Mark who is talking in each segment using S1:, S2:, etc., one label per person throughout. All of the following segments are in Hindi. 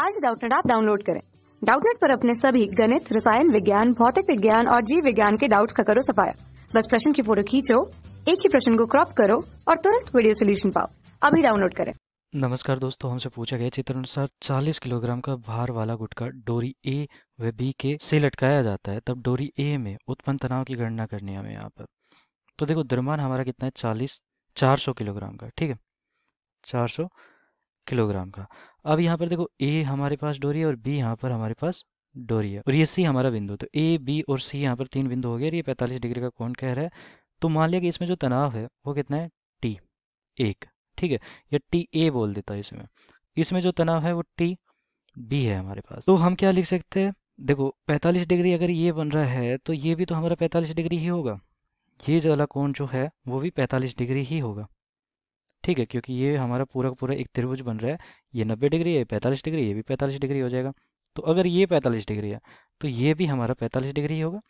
S1: आज डाउटनेट आप डाउनलोड करें डाउटनेट पर अपने सभी गणित रसायन विज्ञान भौतिक विज्ञान और जीव विज्ञान के डाउट्स का करो सफाया बस प्रश्न की फोटो खींचो एक ही प्रश्न को क्रॉप करो और तुरंत वीडियो सोल्यूशन पाओ अभी डाउनलोड करें नमस्कार दोस्तों हमसे पूछा गया चित्र अनुसार 40 किलोग्राम का भार वाला गुटका डोरी ए व बी के से लटकाया जाता है तब डोरी ए में उत्पन्न तनाव की गणना करनी है हमें यहाँ पर तो देखो द्रमान हमारा कितना है 40 400 किलोग्राम का ठीक है 400 किलोग्राम का अब यहाँ पर देखो ए हमारे पास डोरी है और बी यहाँ पर हमारे पास डोरी है और ये सी हमारा बिंदु तो ए बी और सी यहाँ पर तीन बिंदु हो गए ये पैंतालीस डिग्री का कोण कह रहा है तो मान लिया कि इसमें जो तनाव है वो कितना है टी एक ठीक है या टी ए बोल देता है इसमें इसमें जो तनाव है वो टी बी है हमारे पास तो हम क्या लिख सकते हैं देखो 45 डिग्री अगर ये बन रहा है तो ये भी तो हमारा 45 डिग्री ही होगा ये वाला कोण जो है वो भी 45 डिग्री ही होगा ठीक है क्योंकि ये हमारा पूरा पूरा एक त्रिभुज बन रहा है ये नब्बे डिग्री है पैंतालीस डिग्री ये भी पैंतालीस डिग्री हो जाएगा तो अगर ये पैंतालीस डिग्री है तो ये भी हमारा पैंतालीस डिग्री होगा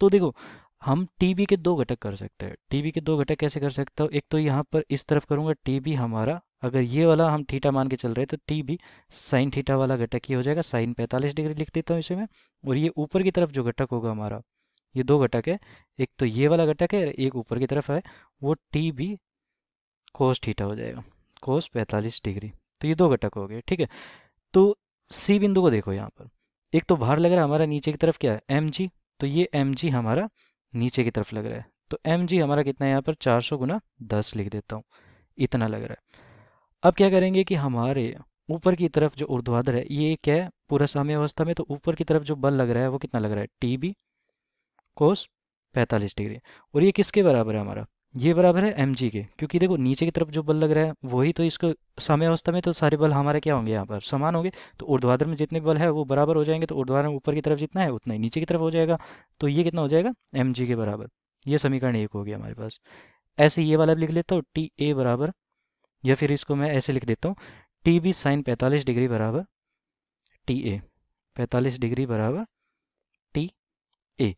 S1: तो देखो हम टी के दो घटक कर सकते हैं टी के दो घटक कैसे कर सकते हो एक तो यहाँ पर इस तरफ करूँगा टी हमारा अगर ये वाला हम थीटा मान के चल रहे हैं तो टी भी साइन थीटा वाला घटक ही हो जाएगा साइन पैंतालीस डिग्री लिख देता हूँ इसे मैं और ये ऊपर की तरफ जो घटक होगा हमारा ये दो घटक है एक तो ये वाला घटक है एक ऊपर की तरफ है वो टी भी कोस ठीठा हो जाएगा कोस पैंतालीस डिग्री तो ये दो घटक हो गए ठीक है तो सी बिंदु को देखो यहाँ पर एक तो बाहर लग रहा है हमारा नीचे की तरफ क्या है एम जी तो ये एम जी हमारा नीचे की तरफ लग रहा है तो एम जी हमारा कितना है यहाँ पर चार सौ गुना दस लिख देता हूँ इतना लग रहा है अब क्या करेंगे कि हमारे ऊपर की तरफ जो ऊर्ध्वाधर है ये क्या है पूरा साम्य अवस्था में तो ऊपर की तरफ जो बल लग रहा है वो कितना लग रहा है टी बी कोस पैंतालीस डिग्री और ये किसके बराबर है हमारा ये बराबर है एम के क्योंकि देखो नीचे की तरफ जो बल लग रहा है वही तो इसको समय अवस्था में तो सारे बल हमारे क्या होंगे यहाँ पर समान होंगे तो ऊर्ध्वाधर में जितने बल है वो बराबर हो जाएंगे तो ऊर्ध्वाधर में ऊपर की तरफ जितना है उतना ही नीचे की तरफ हो जाएगा तो ये कितना हो जाएगा एम के बराबर ये समीकरण एक हो गया हमारे पास ऐसे ये वाला लिख लेता हूँ टी ए बराबर या फिर इसको मैं ऐसे लिख देता हूँ टी बी साइन पैंतालीस डिग्री बराबर टी ए पैंतालीस डिग्री बराबर टी ए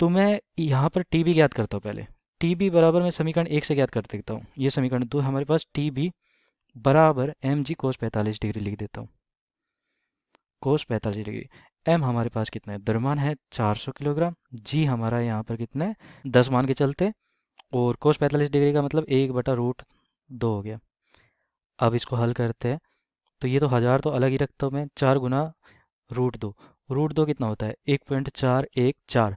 S1: तो मैं यहाँ पर टी बी ज्ञात करता हूँ पहले टी बी बराबर मैं समीकरण एक से ज्ञात कर देता हूँ ये समीकरण दो हमारे पास टी बी बराबर एम जी कोस पैंतालीस डिग्री लिख देता हूँ कोस पैंतालीस डिग्री एम हमारे पास कितना है दरमान है 400 किलोग्राम जी हमारा यहाँ पर कितना है दस मान के चलते और कोस पैंतालीस डिग्री का मतलब एक बटा रूट दो हो गया अब इसको हल करते हैं तो ये तो हज़ार तो अलग ही रखता हूँ मैं चार गुना रूट दो रूट दो कितना होता है एक पॉइंट चार एक चार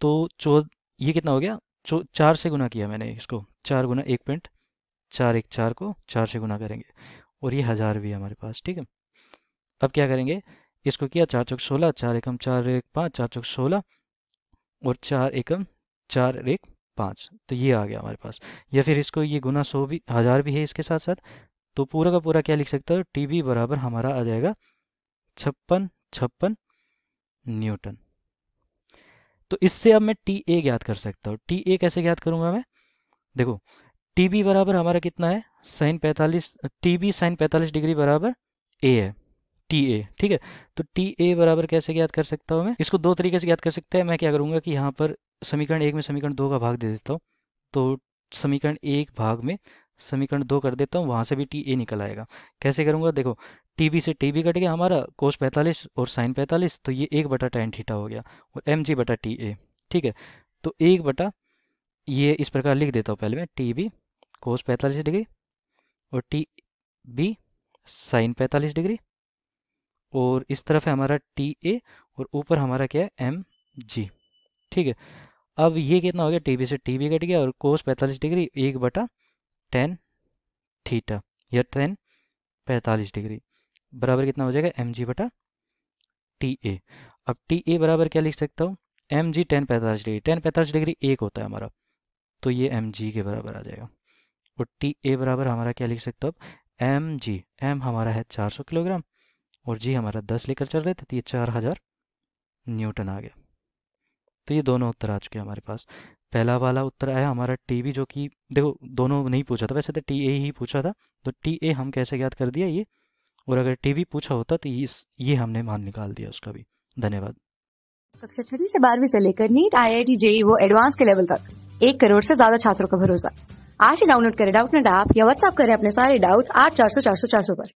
S1: तो चौ ये कितना हो गया चो चार से गुना किया मैंने इसको चार गुना एक पॉइंट चार एक चार को चार से गुना करेंगे और ये हज़ार भी है हमारे पास ठीक है अब क्या करेंगे इसको किया चार चौक सोलह चार एकम चार एक पाँच चार चौक सोलह और चार एकम चार एक पाँच तो ये आ गया हमारे पास या फिर इसको ये गुना सौ भी हज़ार भी है इसके साथ साथ तो पूरा का पूरा क्या लिख सकता है टी बराबर हमारा आ जाएगा छप्पन छप्पन न्यूटन तो इससे अब मैं टी ए ज्ञात कर सकता हूँ टी ए कैसे ज्ञात करूँगा मैं देखो टी बी बराबर हमारा कितना है साइन पैंतालीस टी बी साइन पैंतालीस डिग्री बराबर ए है टी ए ठीक है तो टी ए बराबर कैसे ज्ञात कर सकता हूँ मैं इसको दो तरीके से ज्ञात कर सकते हैं मैं क्या करूँगा कि यहाँ पर समीकरण एक में समीकरण दो का भाग दे देता हूँ तो समीकरण एक भाग में समीकरण दो कर देता हूँ वहाँ से भी टी ए निकल आएगा कैसे करूँगा देखो टी बी से टी बी कट गया हमारा कोस पैंतालीस और साइन पैंतालीस तो ये एक बटा टेन थीटा हो गया और एम जी बटा टी ए ठीक है तो एक बटा ये इस प्रकार लिख देता हूँ पहले मैं टी बी कोस पैंतालीस डिग्री और टी बी साइन पैंतालीस डिग्री और इस तरफ है हमारा टी ए और ऊपर हमारा क्या है एम जी ठीक है अब ये कितना हो गया टी बी से टी बी कट गया और कोस पैंतालीस डिग्री एक बटा टेन थीटा या टेन पैंतालीस डिग्री बराबर कितना हो जाएगा एम जी बटा टी ए अब टी ए बराबर क्या लिख सकता हूँ एम जी टेन पैंतालीस डिग्री टेन पैंतालीस डिग्री एक होता है हमारा तो ये एम जी के बराबर आ जाएगा और टी ए बराबर हमारा क्या लिख सकता हूँ एम जी एम हमारा है चार सौ किलोग्राम और जी हमारा दस लेकर चल रहे थे तो ये चार हज़ार न्यूटन आ गया तो ये दोनों उत्तर आ चुके हैं हमारे पास पहला वाला उत्तर आया हमारा टी बी जो कि देखो दोनों नहीं पूछा था वैसे तो टी ए ही पूछा था तो टी ए हम कैसे याद कर दिया ये और अगर टी बी पूछा होता तो इस ये हमने मान निकाल दिया उसका भी धन्यवाद कक्षा छठी से बारहवीं से लेकर NEET I I T JEE वो एडवांस के लेवल तक एक करोड़ से ज्यादा छात्रों का भरोसा आज ही डाउनलोड करें डाउट नेट ऐप या व्हाट्सअप करें अपने सारे डाउट्स आठ चार सौ चार सौ चार सौ पर